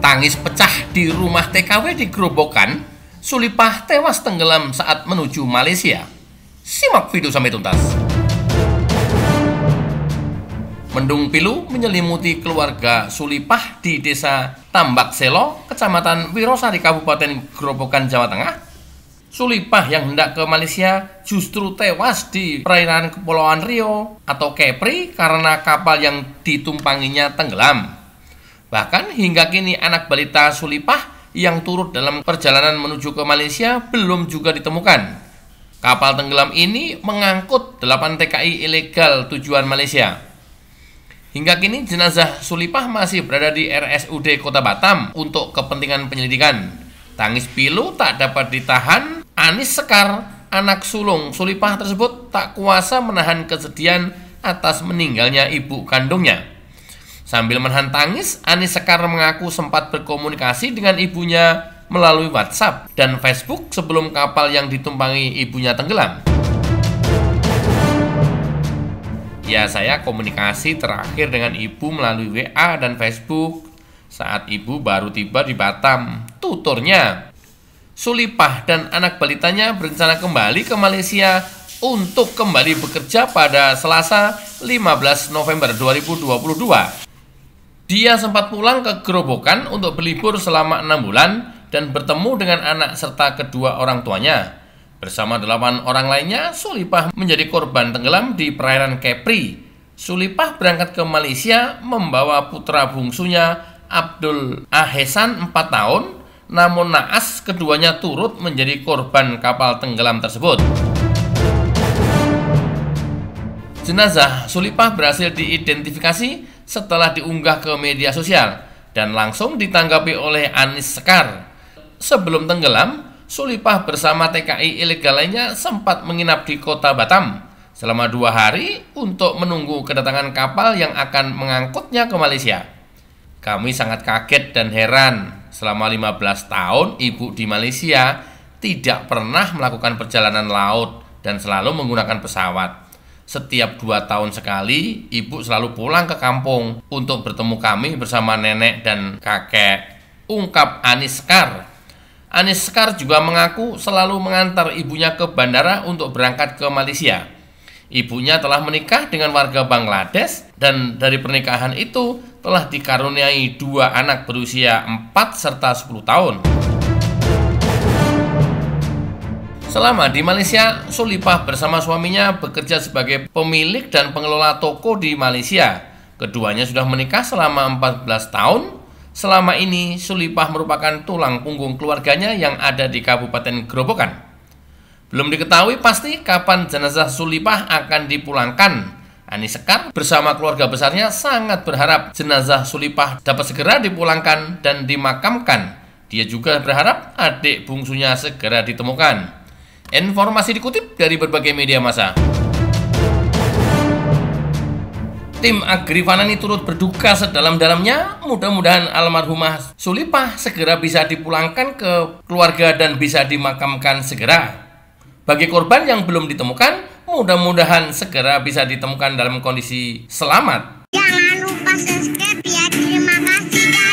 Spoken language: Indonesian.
Tangis pecah di rumah TKW di Gerobokan, Sulipah tewas tenggelam saat menuju Malaysia. Simak video sampai tuntas. Mendung pilu menyelimuti keluarga Sulipah di desa Tambak Selo, kecamatan Wirosari, Kabupaten Gerobokan, Jawa Tengah. Sulipah yang hendak ke Malaysia justru tewas di perairan Kepulauan Rio atau Kepri karena kapal yang ditumpanginya tenggelam. Bahkan hingga kini anak balita Sulipah yang turut dalam perjalanan menuju ke Malaysia belum juga ditemukan. Kapal tenggelam ini mengangkut 8 TKI ilegal tujuan Malaysia. Hingga kini jenazah Sulipah masih berada di RSUD Kota Batam untuk kepentingan penyelidikan. Tangis pilu tak dapat ditahan, Anis Sekar, anak sulung Sulipah tersebut tak kuasa menahan kesedihan atas meninggalnya ibu kandungnya. Sambil menahan tangis, Anis Sekar mengaku sempat berkomunikasi dengan ibunya melalui WhatsApp dan Facebook sebelum kapal yang ditumpangi ibunya tenggelam. Ya, saya komunikasi terakhir dengan ibu melalui WA dan Facebook saat ibu baru tiba di Batam. Tuturnya, Sulipah dan anak balitanya berencana kembali ke Malaysia untuk kembali bekerja pada Selasa 15 November 2022. Dia sempat pulang ke Gerobokan untuk berlibur selama enam bulan dan bertemu dengan anak serta kedua orang tuanya. Bersama delapan orang lainnya, Sulipah menjadi korban tenggelam di perairan Kepri. Sulipah berangkat ke Malaysia membawa putra bungsunya Abdul Ahesan 4 tahun, namun naas keduanya turut menjadi korban kapal tenggelam tersebut. Jenazah Sulipah berhasil diidentifikasi setelah diunggah ke media sosial dan langsung ditanggapi oleh Anis Sekar. Sebelum tenggelam, Sulipah bersama TKI ilegal lainnya sempat menginap di kota Batam selama dua hari untuk menunggu kedatangan kapal yang akan mengangkutnya ke Malaysia. Kami sangat kaget dan heran selama 15 tahun ibu di Malaysia tidak pernah melakukan perjalanan laut dan selalu menggunakan pesawat. Setiap dua tahun sekali, ibu selalu pulang ke kampung untuk bertemu kami bersama nenek dan kakek. Ungkap Aniskar. Aniskar juga mengaku selalu mengantar ibunya ke bandara untuk berangkat ke Malaysia. Ibunya telah menikah dengan warga Bangladesh dan dari pernikahan itu telah dikaruniai dua anak berusia 4 serta 10 tahun. Selama di Malaysia, Sulipah bersama suaminya bekerja sebagai pemilik dan pengelola toko di Malaysia. Keduanya sudah menikah selama 14 tahun. Selama ini, Sulipah merupakan tulang punggung keluarganya yang ada di Kabupaten Gerobokan. Belum diketahui pasti kapan jenazah Sulipah akan dipulangkan. Ani Sekar bersama keluarga besarnya sangat berharap jenazah Sulipah dapat segera dipulangkan dan dimakamkan. Dia juga berharap adik bungsunya segera ditemukan. Informasi dikutip dari berbagai media massa. Tim Agri ini turut berduka sedalam-dalamnya. Mudah-mudahan almarhumah Sulipah segera bisa dipulangkan ke keluarga dan bisa dimakamkan segera. Bagi korban yang belum ditemukan, mudah-mudahan segera bisa ditemukan dalam kondisi selamat. Jangan lupa subscribe ya. Terima kasih.